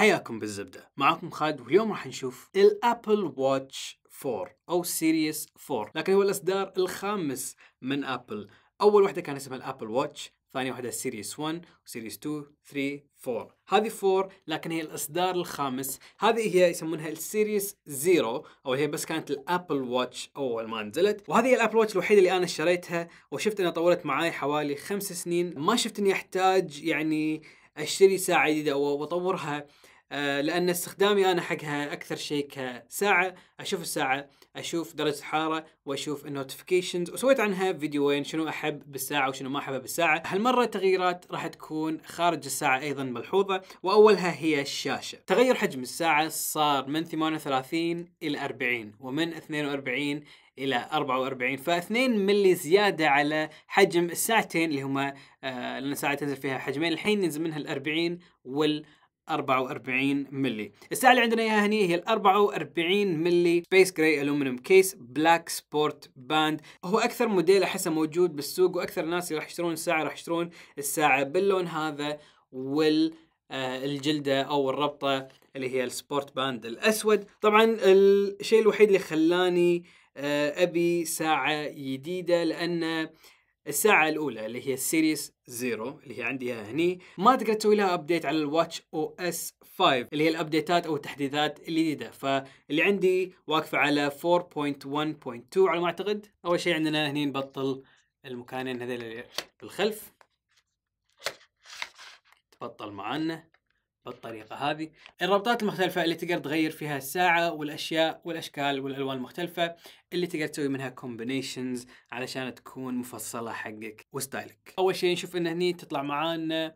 حياكم بالزبدة معكم خالد واليوم راح نشوف الأبل واتش 4 أو سيريس 4 لكن هو الإصدار الخامس من أبل أول واحدة كان اسمها الأبل واتش ثاني واحدة سيريس 1 وسيريس 2 3 4 هذه 4 لكن هي الإصدار الخامس هذه هي يسمونها السيريس 0 أو هي بس كانت الأبل واتش أول ما نزلت وهذه هي الأبل واتش الوحيدة اللي أنا اشتريتها وشفت أنها طولت معي حوالي خمس سنين ما شفت أني أحتاج يعني اشتري ساعه جديده واطورها آه، لان استخدامي انا حقها اكثر شيء كساعه اشوف الساعه اشوف درجه الحراره واشوف النوتيفيكيشنز وسويت عنها فيديوين شنو احب بالساعه وشنو ما احب بالساعه هالمره التغييرات راح تكون خارج الساعه ايضا ملحوظه واولها هي الشاشه تغير حجم الساعه صار من 38 الى 40 ومن 42 الى 44 ف2 ملي زياده على حجم الساعتين اللي هما آه لان الساعه تنزل فيها حجمين الحين ينزل منها ال 40 وال 44 ملي الساعه اللي عندنا اياها هني هي ال 44 ملي سبيس جراي الومنيوم كيس بلاك سبورت باند هو اكثر موديل احسه موجود بالسوق واكثر الناس اللي راح يشترون الساعه راح يشترون الساعه باللون هذا وال آه، الجلده او الربطه اللي هي السبورت باند الاسود طبعا الشيء الوحيد اللي خلاني آه، ابي ساعه جديده لانه الساعة الأولى اللي هي السيريس زيرو اللي هي عندي اياها هني ما تقدر تسوي لها ابديت على الواتش او اس 5 اللي هي الابديتات او التحديثات الجديدة فاللي عندي واقفة على 4.1.2 على ما اعتقد اول شيء عندنا هني نبطل المكانين هذول اللي بالخلف تبطل معانا بالطريقة هذه الربطات المختلفة اللي تقدر تغير فيها الساعة والأشياء والأشكال والألوان المختلفة اللي تقدر تسوي منها كومبينيشنز علشان تكون مفصلة حقك وستايلك أول شيء نشوف إن هني تطلع معانا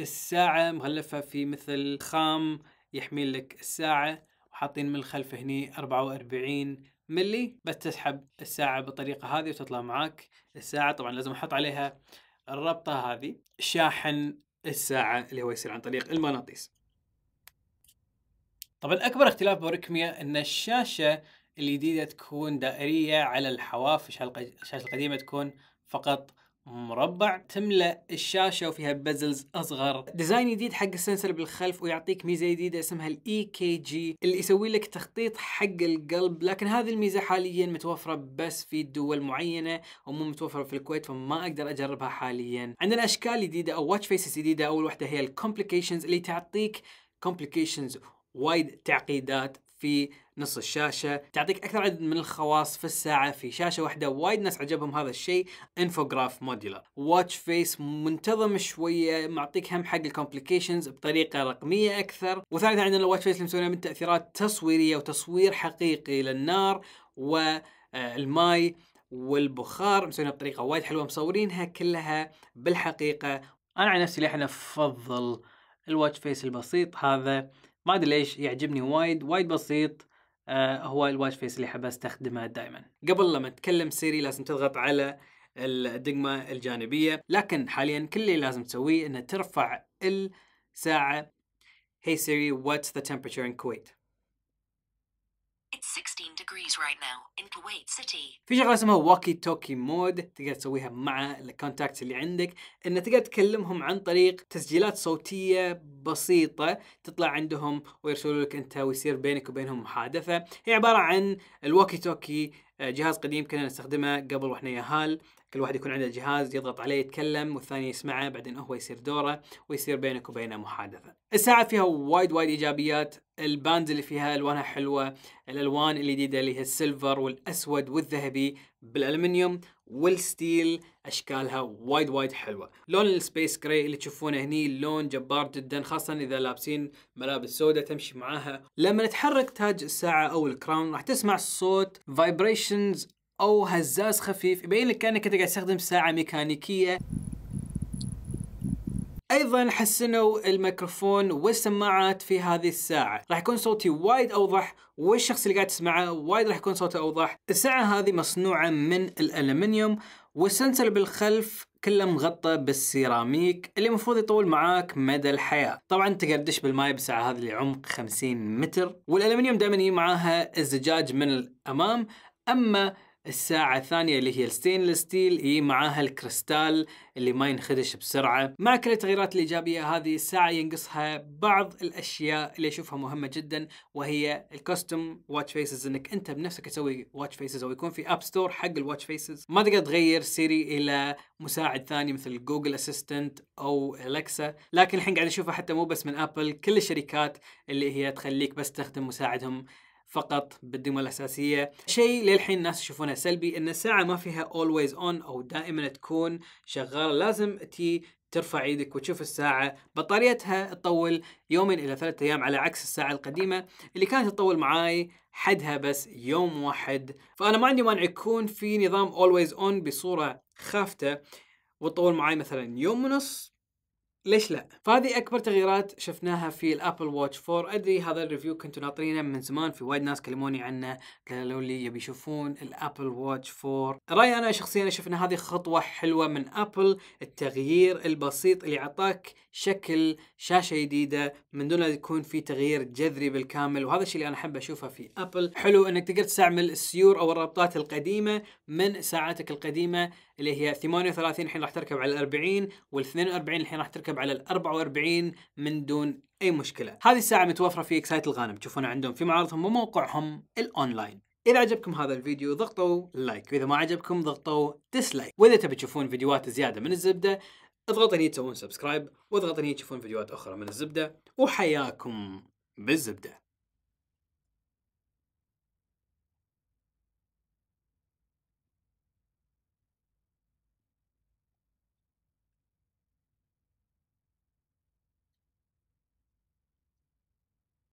الساعة مغلفة في مثل خام يحمي لك الساعة وحاطين من الخلف هني 44 ملي بس تسحب الساعة بالطريقة هذه وتطلع معاك الساعة طبعا لازم أحط عليها الربطة هذه شاحن الساعة اللي هو يصير عن طريق المغناطيس طبعا أكبر اختلاف بوريكميا أن الشاشة الجديدة تكون دائرية على الحواف الشاشة القديمة تكون فقط مربع تملا الشاشه وفيها بزلز اصغر ديزاين جديد حق السنسر بالخلف ويعطيك ميزه جديده اسمها الاي كي جي اللي يسوي لك تخطيط حق القلب لكن هذه الميزه حاليا متوفره بس في دول معينه ومو متوفره في الكويت فما اقدر اجربها حاليا عندنا اشكال جديده او واتش فيسز جديده اول واحده هي الكومبليكيشنز اللي تعطيك كومبليكيشنز وايد تعقيدات في نص الشاشة تعطيك أكثر عدد من الخواص في الساعة في شاشة واحدة وايد ناس عجبهم هذا الشيء انفوجراف موديلر واتش فيس منتظم شوية معطيك هم حق الكومبليكيشنز بطريقة رقمية أكثر وثالثا عندنا الواتش فيس اللي مسوينها من تأثيرات تصويرية وتصوير حقيقي للنار والماي آه، والبخار مسوينها بطريقة وايد حلوة مصورينها كلها بالحقيقة أنا عن نفسي لحنا أفضل الواتش فيس البسيط هذا ما ادري ليش يعجبني وايد وايد بسيط آه هو الواتش فيس اللي احب استخدمه دائما قبل لما تكلم سيري لازم تضغط على الدقمة الجانبية لكن حاليا كل اللي لازم تسويه انه ترفع الساعة Hey Siri what's the temperature in Kuwait في شغله اسمها واكي توكي مود تقدر تسويها مع الكونتاكتس اللي عندك ان تقدر تكلمهم عن طريق تسجيلات صوتيه بسيطه تطلع عندهم ويرسلوا لك انت ويصير بينك وبينهم محادثه هي عباره عن الواكي توكي آه، جهاز قديم كنا نستخدمه قبل واحنا ياهال كل واحد يكون عنده جهاز يضغط عليه يتكلم والثاني يسمعه بعدين هو يصير دوره ويصير بينك وبينه محادثه. الساعه فيها وايد وايد ايجابيات، الباندز اللي فيها الوانها حلوه، الالوان الجديده اللي, اللي هي السيلفر والاسود والذهبي بالالمنيوم والستيل اشكالها وايد وايد حلوه لون السبيس جراي اللي تشوفونه هني لون جبار جدا خاصه اذا لابسين ملابس سوداء تمشي معاها لما نتحرك تاج الساعه او الكراون راح تسمع صوت فايبريشنز او هزاز خفيف يبين لك كانك انت قاعد تستخدم ساعه ميكانيكيه ايضا حسنوا الميكروفون والسماعات في هذه الساعه راح يكون صوتي وايد اوضح والشخص اللي قاعد تسمعه وايد راح يكون صوته اوضح الساعه هذه مصنوعه من الالمنيوم والسنسر بالخلف كله مغطى بالسيراميك اللي المفروض يطول معاك مدى الحياة طبعا تقدر تدش بالماي بسعة هذه لعمق 50 متر والألمنيوم دائما يجي معاها الزجاج من الأمام أما الساعة الثانية اللي هي الستينلس ستيل هي معاها الكريستال اللي ما ينخدش بسرعة مع كل التغييرات الإيجابية هذه الساعة ينقصها بعض الأشياء اللي أشوفها مهمة جدا وهي الكوستم واتش فيسز إنك أنت بنفسك تسوي واتش فيسز أو يكون في أب ستور حق الواتش فيسز ما تقدر تغير سيري إلى مساعد ثاني مثل جوجل أسيستنت أو أليكسا لكن الحين قاعد أشوفها حتى مو بس من أبل كل الشركات اللي هي تخليك بس تخدم مساعدهم فقط بالدمى الأساسية شيء للحين الناس يشوفونه سلبي أن الساعة ما فيها always on أو دائما تكون شغالة لازم تي ترفع ايدك وتشوف الساعة بطاريتها تطول يومين إلى ثلاثة أيام على عكس الساعة القديمة اللي كانت تطول معاي حدها بس يوم واحد فأنا ما عندي مانع يكون في نظام always on بصورة خافتة وتطول معاي مثلا يوم ونص ليش لا؟ فهذه اكبر تغييرات شفناها في الابل واتش 4 ادري هذا الريفيو كنتوا ناطرينه من زمان في وايد ناس كلموني عنه قالوا لي يبي يشوفون الابل واتش 4 رايي انا شخصيا اشوف ان هذه خطوه حلوه من ابل التغيير البسيط اللي اعطاك شكل شاشه جديده من دون ما يكون في تغيير جذري بالكامل وهذا الشيء اللي انا احب اشوفه في ابل حلو انك تقدر تستعمل السيور او الرابطات القديمه من ساعاتك القديمه اللي هي 38 الحين راح تركب على 40 وال 42 الحين راح تركب على ال 44 من دون اي مشكله. هذه الساعه متوفره في اكسايت الغانم تشوفونها عندهم في معارضهم وموقعهم الاونلاين. إذا عجبكم هذا الفيديو ضغطوا لايك وإذا ما عجبكم ضغطوا ديسلايك وإذا تبي تشوفون فيديوهات زيادة من الزبدة اضغطوا هني تسوون سبسكرايب واضغطوا هني تشوفون فيديوهات أخرى من الزبدة وحياكم بالزبده